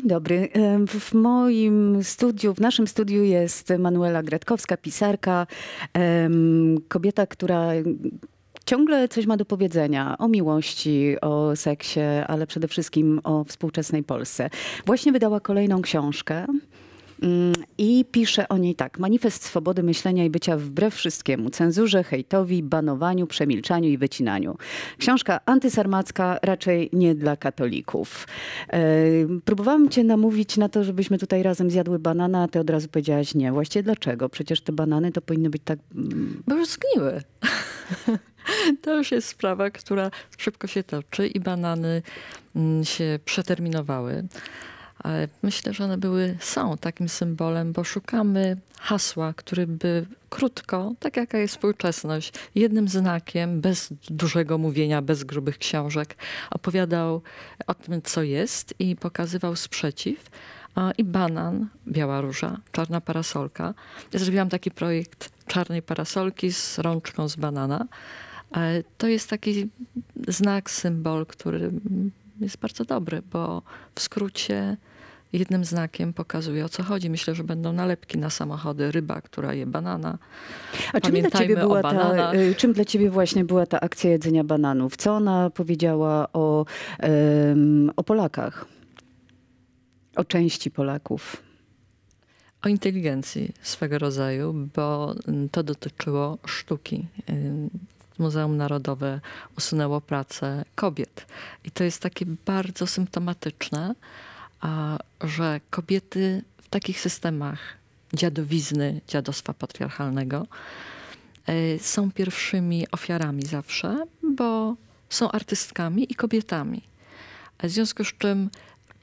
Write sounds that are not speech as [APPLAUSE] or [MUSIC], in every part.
Dzień dobry. W moim studiu, w naszym studiu jest Manuela Gretkowska, pisarka, kobieta, która ciągle coś ma do powiedzenia o miłości, o seksie, ale przede wszystkim o współczesnej Polsce. Właśnie wydała kolejną książkę. Mm, i pisze o niej tak. Manifest swobody myślenia i bycia wbrew wszystkiemu. Cenzurze, hejtowi, banowaniu, przemilczaniu i wycinaniu. Książka antysarmacka raczej nie dla katolików. E, próbowałam cię namówić na to, żebyśmy tutaj razem zjadły banana, a ty od razu powiedziałaś nie. Właściwie dlaczego? Przecież te banany to powinny być tak... Mm, Bo już zgniły. [LAUGHS] To już jest sprawa, która szybko się toczy i banany mm, się przeterminowały. Myślę, że one były, są takim symbolem, bo szukamy hasła, który by krótko, tak jaka jest współczesność, jednym znakiem, bez dużego mówienia, bez grubych książek, opowiadał o tym, co jest i pokazywał sprzeciw. I banan, biała róża, czarna parasolka. Ja zrobiłam taki projekt czarnej parasolki z rączką z banana. E, to jest taki znak, symbol, który jest bardzo dobry, bo w skrócie jednym znakiem pokazuje o co chodzi. Myślę, że będą nalepki na samochody, ryba, która je banana. A czym dla, ciebie była ta, y, czym dla ciebie właśnie była ta akcja jedzenia bananów? Co ona powiedziała o, um, o Polakach? O części Polaków? o inteligencji swego rodzaju, bo mm, to dotyczyło sztuki. Muzeum Narodowe usunęło pracę kobiet. I to jest takie bardzo symptomatyczne, a, że kobiety w takich systemach dziadowizny, dziadostwa patriarchalnego e, są pierwszymi ofiarami zawsze, bo są artystkami i kobietami. W związku z czym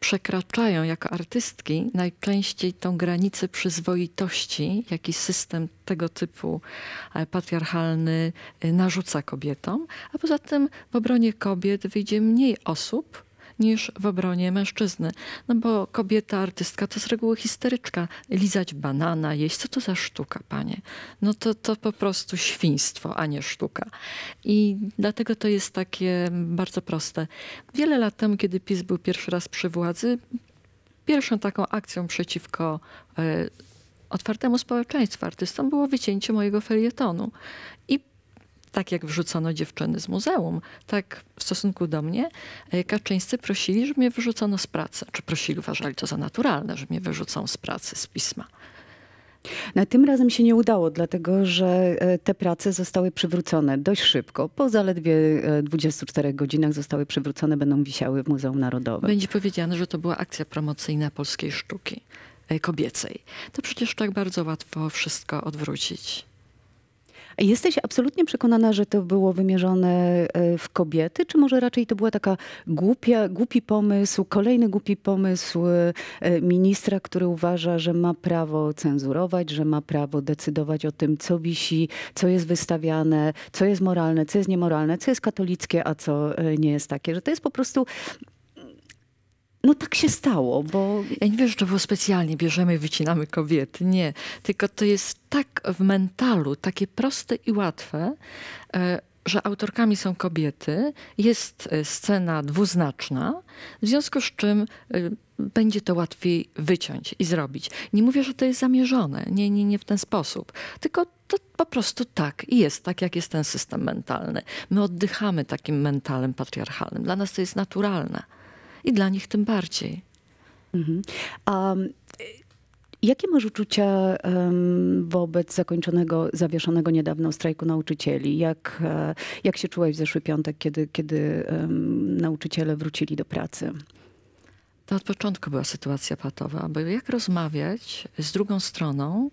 przekraczają jako artystki najczęściej tą granicę przyzwoitości, jaki system tego typu e, patriarchalny e, narzuca kobietom, a poza tym w obronie kobiet wyjdzie mniej osób, niż w obronie mężczyzny. No bo kobieta artystka to z reguły histeryczka. Lizać banana, jeść, co to za sztuka, panie? No to, to po prostu świństwo, a nie sztuka. I dlatego to jest takie bardzo proste. Wiele lat temu, kiedy PiS był pierwszy raz przy władzy, pierwszą taką akcją przeciwko y, otwartemu społeczeństwu artystom było wycięcie mojego felietonu. I tak jak wrzucono dziewczyny z muzeum, tak w stosunku do mnie e, Kaczyńscy prosili, że mnie wyrzucono z pracy. Czy prosili, uważali to za naturalne, że mnie wyrzucą z pracy, z pisma. Na tym razem się nie udało, dlatego że e, te prace zostały przywrócone dość szybko. Po zaledwie 24 e, godzinach zostały przywrócone, będą wisiały w Muzeum Narodowym. Będzie powiedziane, że to była akcja promocyjna polskiej sztuki kobiecej. To przecież tak bardzo łatwo wszystko odwrócić. Jesteś absolutnie przekonana, że to było wymierzone e, w kobiety, czy może raczej to była taka głupia, głupi pomysł, kolejny głupi pomysł e, e, ministra, który uważa, że ma prawo cenzurować, że ma prawo decydować o tym, co wisi, co jest wystawiane, co jest moralne, co jest niemoralne, co jest katolickie, a co nie jest takie. Że to jest po prostu no tak się stało, bo... Ja nie wiem, że to było specjalnie, bierzemy i wycinamy kobiety, nie. Tylko to jest tak w mentalu, takie proste i łatwe, e, że autorkami są kobiety. Jest e, scena dwuznaczna, w związku z czym e, będzie to łatwiej wyciąć i zrobić. Nie mówię, że to jest zamierzone, nie, nie, nie w ten sposób, tylko to po prostu tak i jest tak, jak jest ten system mentalny. My oddychamy takim mentalem patriarchalnym. Dla nas to jest naturalne i dla nich tym bardziej. Mhm. A jakie masz uczucia um, wobec zakończonego, zawieszonego niedawno strajku nauczycieli? Jak, e, jak się czułeś w zeszły piątek, kiedy, kiedy um, nauczyciele wrócili do pracy? To od początku była sytuacja patowa, bo jak rozmawiać z drugą stroną,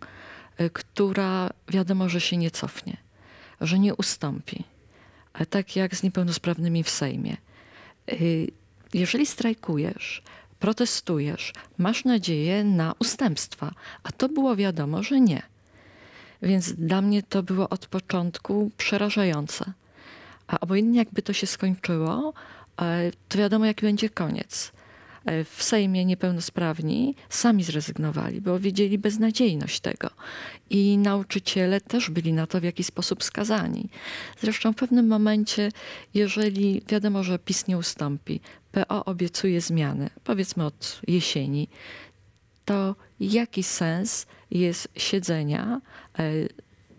e, która wiadomo, że się nie cofnie, że nie ustąpi, e, tak jak z niepełnosprawnymi w Sejmie jeżeli strajkujesz, protestujesz, masz nadzieję na ustępstwa, a to było wiadomo, że nie. Więc dla mnie to było od początku przerażające. A obojętnie jakby to się skończyło, e, to wiadomo, jaki będzie koniec. E, w Sejmie niepełnosprawni sami zrezygnowali, bo widzieli beznadziejność tego. I nauczyciele też byli na to w jakiś sposób skazani. Zresztą w pewnym momencie, jeżeli wiadomo, że PiS nie ustąpi, PO obiecuje zmiany, powiedzmy od jesieni, to jaki sens jest siedzenia e,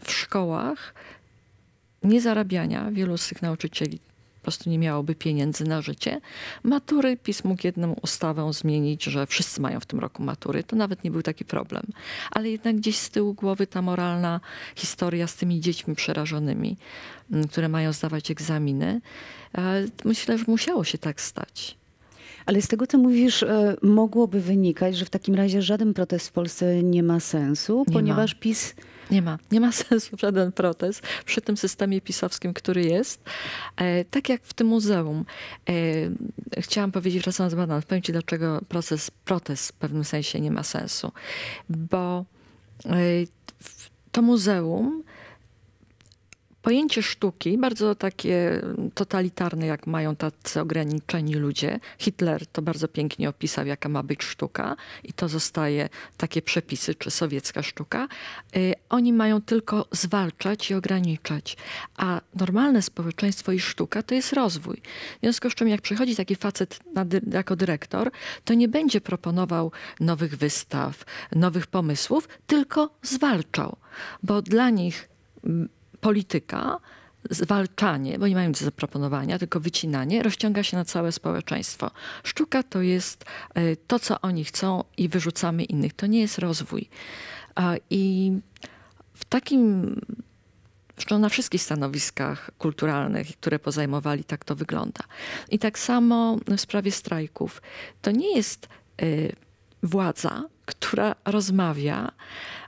w szkołach, nie zarabiania wielu z tych nauczycieli prostu nie miałoby pieniędzy na życie. Matury PiS mógł jedną ustawę zmienić, że wszyscy mają w tym roku matury. To nawet nie był taki problem. Ale jednak gdzieś z tyłu głowy ta moralna historia z tymi dziećmi przerażonymi, mm, które mają zdawać egzaminy, e, myślę, że musiało się tak stać. Ale z tego, co mówisz, e, mogłoby wynikać, że w takim razie żaden protest w Polsce nie ma sensu, nie ponieważ ma. PiS nie ma. Nie ma [LAUGHS] sensu żaden protest przy tym systemie pisowskim, który jest. E, tak jak w tym muzeum. E, chciałam powiedzieć, wracając z badań, powiem Ci, dlaczego proces, protest w pewnym sensie nie ma sensu. Bo e, to muzeum pojęcie sztuki, bardzo takie totalitarne, jak mają tacy ograniczeni ludzie. Hitler to bardzo pięknie opisał, jaka ma być sztuka i to zostaje takie przepisy, czy sowiecka sztuka. Y, oni mają tylko zwalczać i ograniczać, a normalne społeczeństwo i sztuka to jest rozwój. W związku z czym jak przychodzi taki facet na, jako dyrektor, to nie będzie proponował nowych wystaw, nowych pomysłów, tylko zwalczał, bo dla nich polityka, zwalczanie, bo nie mają nic do zaproponowania, tylko wycinanie, rozciąga się na całe społeczeństwo. Sztuka to jest e, to, co oni chcą i wyrzucamy innych. To nie jest rozwój. I w takim Zresztą na wszystkich stanowiskach kulturalnych, które pozajmowali, tak to wygląda. I tak samo w sprawie strajków. To nie jest e, władza, która rozmawia,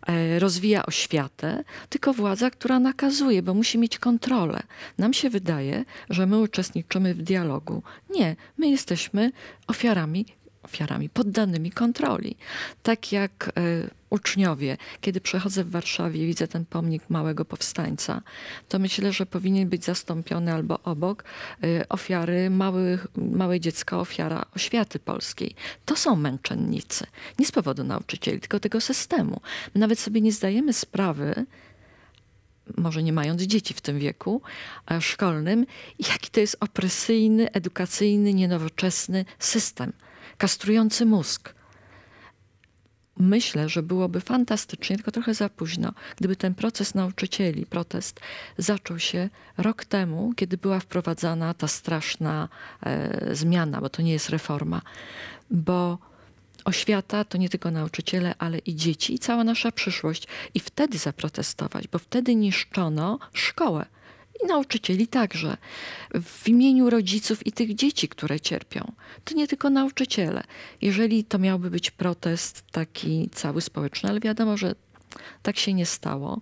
e, rozwija oświatę, tylko władza, która nakazuje, bo musi mieć kontrolę. Nam się wydaje, że my uczestniczymy w dialogu. Nie, my jesteśmy ofiarami ofiarami, poddanymi kontroli. Tak jak y, uczniowie, kiedy przechodzę w Warszawie i widzę ten pomnik małego powstańca, to myślę, że powinien być zastąpiony albo obok y, ofiary małych, małe dziecka, ofiara oświaty polskiej. To są męczennicy. Nie z powodu nauczycieli, tylko tego systemu. My nawet sobie nie zdajemy sprawy, może nie mając dzieci w tym wieku e, szkolnym, jaki to jest opresyjny, edukacyjny, nienowoczesny system kastrujący mózg. Myślę, że byłoby fantastycznie, tylko trochę za późno, gdyby ten proces nauczycieli, protest zaczął się rok temu, kiedy była wprowadzana ta straszna e, zmiana, bo to nie jest reforma, bo oświata to nie tylko nauczyciele, ale i dzieci i cała nasza przyszłość. I wtedy zaprotestować, bo wtedy niszczono szkołę i nauczycieli także, w imieniu rodziców i tych dzieci, które cierpią. To nie tylko nauczyciele. Jeżeli to miałby być protest taki cały społeczny, ale wiadomo, że tak się nie stało.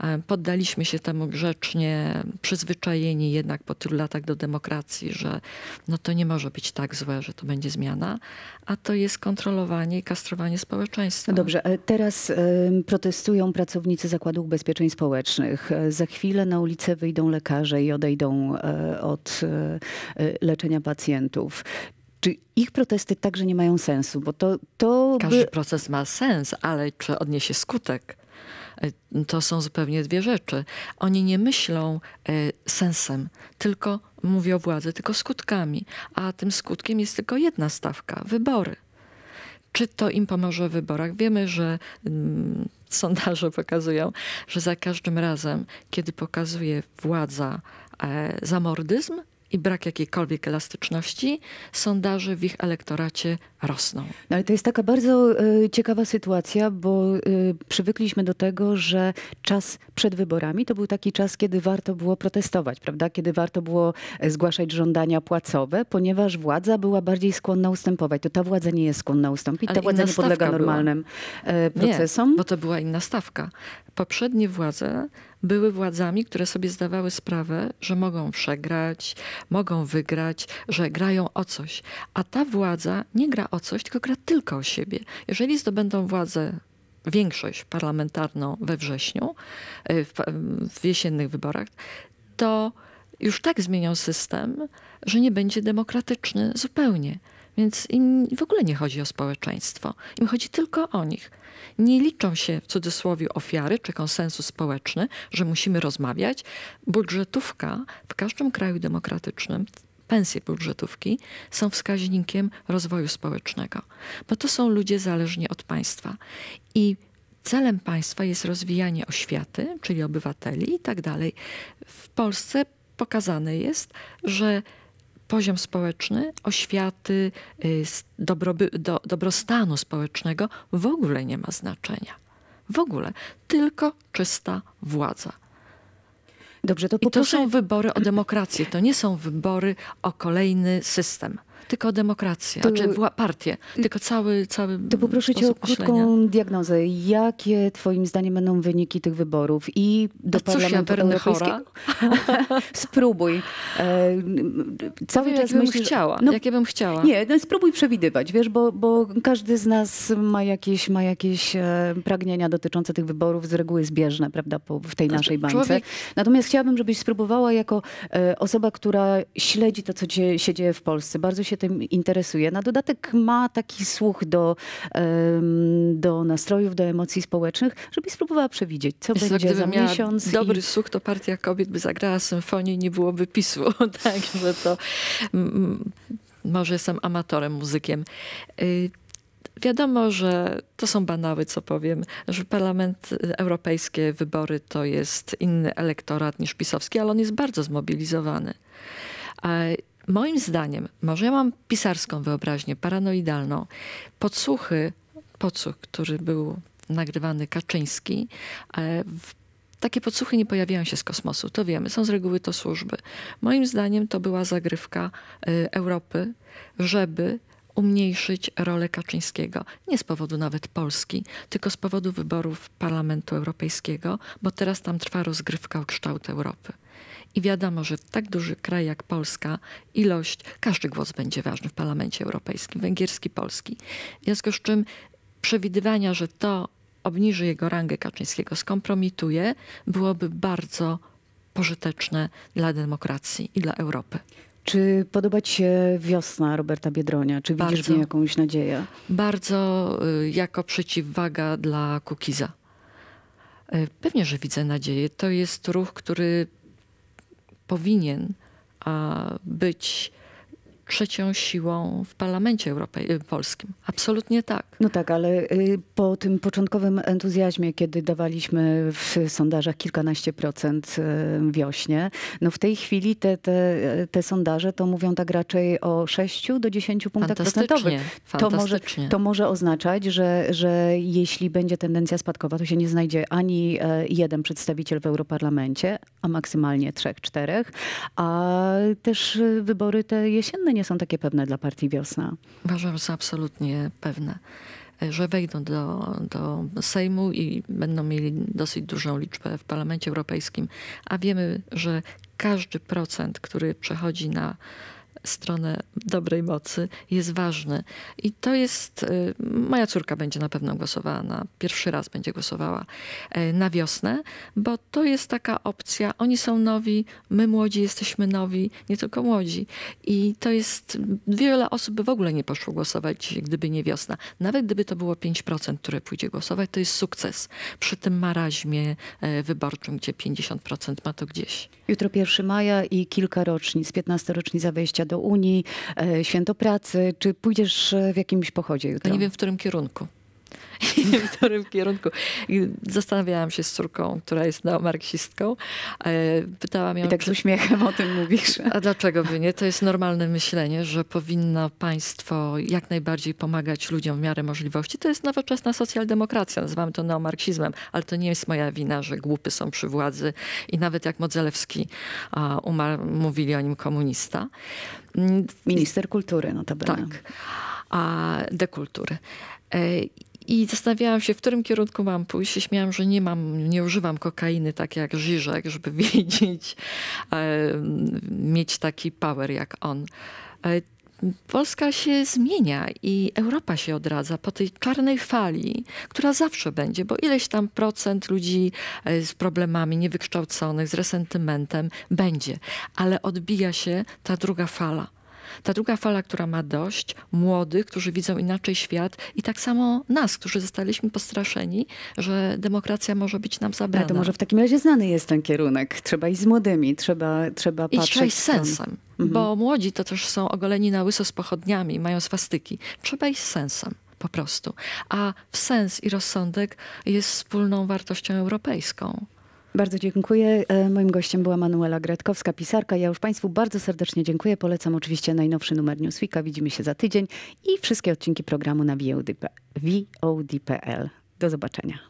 E, poddaliśmy się temu grzecznie, przyzwyczajeni jednak po tylu latach do demokracji, że no to nie może być tak złe, że to będzie zmiana, a to jest kontrolowanie i kastrowanie społeczeństwa. Dobrze, e, teraz e, protestują pracownicy Zakładu Ubezpieczeń Społecznych. Za chwilę na ulicę wyjdą lekarze i odejdą od leczenia pacjentów. Czy ich protesty także nie mają sensu? Bo to, to Każdy by... proces ma sens, ale czy odniesie skutek? E, to są zupełnie dwie rzeczy. Oni nie myślą y, sensem, tylko mówią o władzy, tylko skutkami. A tym skutkiem jest tylko jedna stawka wybory. Czy to im pomoże w wyborach? Wiemy, że mm, sondaże [LAUGHS] pokazują, że za każdym razem, kiedy pokazuje władza e, zamordyzm, i brak jakiejkolwiek elastyczności sondaży w ich elektoracie rosną. No ale to jest taka bardzo y, ciekawa sytuacja, bo y, przywykliśmy do tego, że czas przed wyborami to był taki czas, kiedy warto było protestować, prawda? Kiedy warto było e, zgłaszać żądania płacowe, ponieważ władza była bardziej skłonna ustępować. To ta władza nie jest skłonna ustąpić, ale ta władza nie podlega normalnym była. procesom. Nie, bo to była inna stawka. Poprzednie władze były władzami, które sobie zdawały sprawę, że mogą przegrać, mogą wygrać, że grają o coś. A ta władza nie gra o coś, tylko gra tylko o siebie. Jeżeli zdobędą władzę większość parlamentarną we wrześniu, e, w, w jesiennych wyborach, to już tak zmienią system, że nie będzie demokratyczny zupełnie. Więc im w ogóle nie chodzi o społeczeństwo, im chodzi tylko o nich. Nie liczą się w cudzysłowie ofiary czy konsensus społeczny, że musimy rozmawiać. Budżetówka w każdym kraju demokratycznym, pensje budżetówki są wskaźnikiem rozwoju społecznego, bo to są ludzie zależni od państwa. I celem państwa jest rozwijanie oświaty, czyli obywateli i tak dalej. W Polsce pokazane jest, że poziom społeczny, oświaty, y, dobroby, do, dobrostanu społecznego w ogóle nie ma znaczenia. W ogóle. Tylko czysta władza. Dobrze, to, I to są wybory o demokrację, to nie są wybory o kolejny system tylko demokrację, to, czy partię, tylko cały, cały To poproszę cię o krótką myślenia. diagnozę. Jakie twoim zdaniem będą wyniki tych wyborów i do A Parlamentu cóż, Europejskiego? [LAUGHS] spróbuj. E, cały czas jak myślisz, chciała, no, jakie bym chciała. Nie, no spróbuj przewidywać, wiesz, bo, bo każdy z nas ma jakieś, ma jakieś e, pragnienia dotyczące tych wyborów, z reguły zbieżne, prawda, po, w tej znaczy, naszej bańce. Człowiek... Natomiast chciałabym, żebyś spróbowała jako e, osoba, która śledzi to, co się dzieje w Polsce. Bardzo się tym interesuje. Na dodatek ma taki słuch do, do nastrojów, do emocji społecznych, żeby spróbowała przewidzieć, co Jest będzie za miesiąc. Dobry i... słuch, to partia kobiet by zagrała symfonię i nie byłoby PiSu. [LAUGHS] Także to może jestem amatorem, muzykiem. Y, wiadomo, że to są banały, co powiem, że Parlament Europejskie, wybory to jest inny elektorat niż pisowski, ale on jest bardzo zmobilizowany moim zdaniem, może ja mam pisarską wyobraźnię, paranoidalną, podsłuchy, podsłuch, który był nagrywany Kaczyński, e, takie podsłuchy nie pojawiają się z kosmosu, to wiemy, są z reguły to służby. Moim zdaniem to była zagrywka e, Europy, żeby umniejszyć rolę Kaczyńskiego. Nie z powodu nawet Polski, tylko z powodu wyborów Parlamentu Europejskiego, bo teraz tam trwa rozgrywka o kształt Europy. I wiadomo, że w tak duży kraj jak Polska ilość, każdy głos będzie ważny w Parlamencie Europejskim, węgierski, polski. W związku z czym przewidywania, że to obniży jego rangę Kaczyńskiego, skompromituje, byłoby bardzo pożyteczne dla demokracji i dla Europy. Czy podoba ci się wiosna Roberta Biedronia? Czy widzisz bardzo, w niej jakąś nadzieję? Bardzo y, jako przeciwwaga dla Kukiza. Y, pewnie, że widzę nadzieję. To jest ruch, który powinien być trzecią siłą w parlamencie Europej y, polskim. Absolutnie tak. No tak, ale y, po tym początkowym entuzjazmie, kiedy dawaliśmy w sondażach kilkanaście procent y, wiośnie, no w tej chwili te, te, te sondaże to mówią tak raczej o 6 do 10 punktach procentowych. To może, to może oznaczać, że, że jeśli będzie tendencja spadkowa, to się nie znajdzie ani e, jeden przedstawiciel w Europarlamencie, a maksymalnie trzech, czterech, a też wybory te jesienne nie są takie pewne dla partii Wiosna? Uważam, że są absolutnie pewne że wejdą do, do Sejmu i będą mieli dosyć dużą liczbę w Parlamencie Europejskim, a wiemy, że każdy procent, który przechodzi na stronę dobrej mocy jest ważny. I to jest, y, moja córka będzie na pewno głosowała, na pierwszy raz będzie głosowała y, na wiosnę, bo to jest taka opcja, oni są nowi, my młodzi jesteśmy nowi, nie tylko młodzi. I to jest, wiele osób by w ogóle nie poszło głosować, gdyby nie wiosna. Nawet gdyby to było 5%, które pójdzie głosować, to jest sukces przy tym maraźmie y, wyborczym, gdzie 50% ma to gdzieś. Jutro 1 maja i kilka rocznic, 15 rocznica wejścia do Unii, e, Święto Pracy. Czy pójdziesz e, w jakimś pochodzie jutro? Ja nie wiem, w którym kierunku. I [LAUGHS] w którym kierunku. I zastanawiałam się z córką, która jest neomarksistką. E, pytałam ją... I tak z uśmiechem o tym mówisz. A dlaczego by nie? To jest normalne myślenie, że powinno państwo jak najbardziej pomagać ludziom w miarę możliwości. To jest nowoczesna socjaldemokracja. Nazywam to neomarksizmem, ale to nie jest moja wina, że głupy są przy władzy. I nawet jak Modzelewski umarł, mówili o nim komunista. Mm, Minister kultury no notabene. Tak. A dekultury. E, i zastanawiałam się, w którym kierunku mam pójść. I śmiałam, że nie mam, nie używam kokainy tak jak Żyżek, żeby [LAUGHS] wiedzieć, e, mieć taki power jak on. E, Polska się zmienia i Europa się odradza po tej czarnej fali, która zawsze będzie, bo ileś tam procent ludzi e, z problemami niewykształconych, z resentymentem będzie, ale odbija się ta druga fala. Ta druga fala, która ma dość, młodych, którzy widzą inaczej świat i tak samo nas, którzy zostaliśmy postraszeni, że demokracja może być nam zabrana. A to może w takim razie znany jest ten kierunek. Trzeba iść z młodymi, trzeba, trzeba patrzeć... Iść z sensem. Mhm. Bo młodzi to też są ogoleni na łyso z pochodniami, mają swastyki. Trzeba iść z sensem po prostu. A w sens i rozsądek jest wspólną wartością europejską. Bardzo dziękuję. E, moim gościem była Manuela Gretkowska, pisarka. Ja już Państwu bardzo serdecznie dziękuję. Polecam oczywiście najnowszy numer Newsweeka. Widzimy się za tydzień i wszystkie odcinki programu na VOD.pl. Do zobaczenia.